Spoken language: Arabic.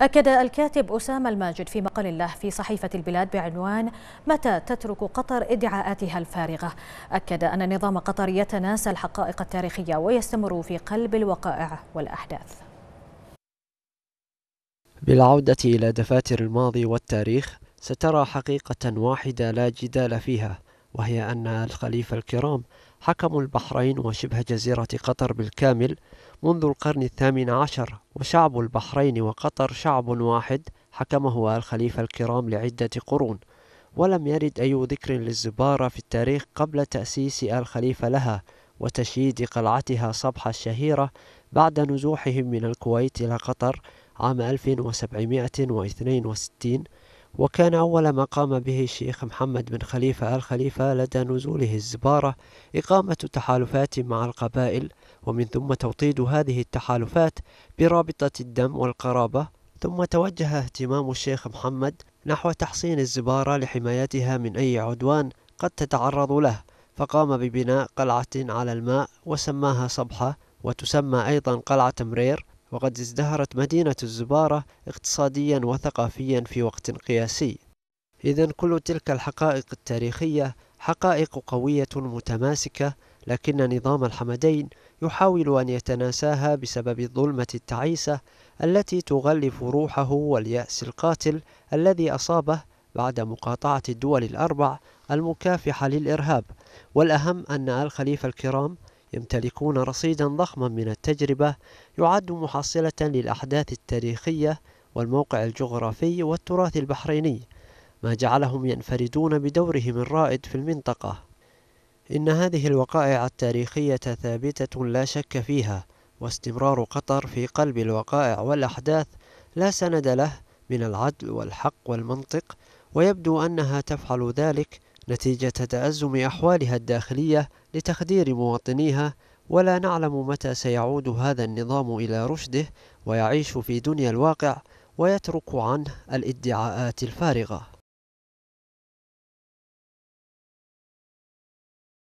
أكد الكاتب أسامة الماجد في مقال له في صحيفة البلاد بعنوان متى تترك قطر ادعاءاتها الفارغة أكد أن نظام قطر يتناسى الحقائق التاريخية ويستمر في قلب الوقائع والأحداث بالعودة إلى دفاتر الماضي والتاريخ سترى حقيقة واحدة لا جدال فيها وهي أن الخليفة الكرام حكموا البحرين وشبه جزيرة قطر بالكامل منذ القرن الثامن عشر وشعب البحرين وقطر شعب واحد حكمه الخليفة الكرام لعدة قرون ولم يرد أي ذكر للزبارة في التاريخ قبل تأسيس الخليفة لها وتشييد قلعتها صبحة الشهيرة بعد نزوحهم من الكويت إلى قطر عام 1762 وكان أول ما قام به الشيخ محمد بن خليفة الخليفة لدى نزوله الزبارة إقامة تحالفات مع القبائل ومن ثم توطيد هذه التحالفات برابطة الدم والقرابة ثم توجه اهتمام الشيخ محمد نحو تحصين الزبارة لحمايتها من أي عدوان قد تتعرض له فقام ببناء قلعة على الماء وسماها صبحة وتسمى أيضا قلعة مرير وقد ازدهرت مدينة الزبارة اقتصاديا وثقافيا في وقت قياسي إذا كل تلك الحقائق التاريخية حقائق قوية متماسكة لكن نظام الحمدين يحاول أن يتناساها بسبب الظلمة التعيسة التي تغلف روحه واليأس القاتل الذي أصابه بعد مقاطعة الدول الأربع المكافحة للإرهاب والأهم أن الخليفة الكرام يمتلكون رصيدا ضخما من التجربة يعد محصلة للأحداث التاريخية والموقع الجغرافي والتراث البحريني ما جعلهم ينفردون بدورهم الرائد في المنطقة إن هذه الوقائع التاريخية ثابتة لا شك فيها واستمرار قطر في قلب الوقائع والأحداث لا سند له من العدل والحق والمنطق ويبدو أنها تفعل ذلك نتيجة تأزم أحوالها الداخلية لتخدير مواطنيها ولا نعلم متى سيعود هذا النظام إلى رشده ويعيش في دنيا الواقع ويترك عنه الادعاءات الفارغة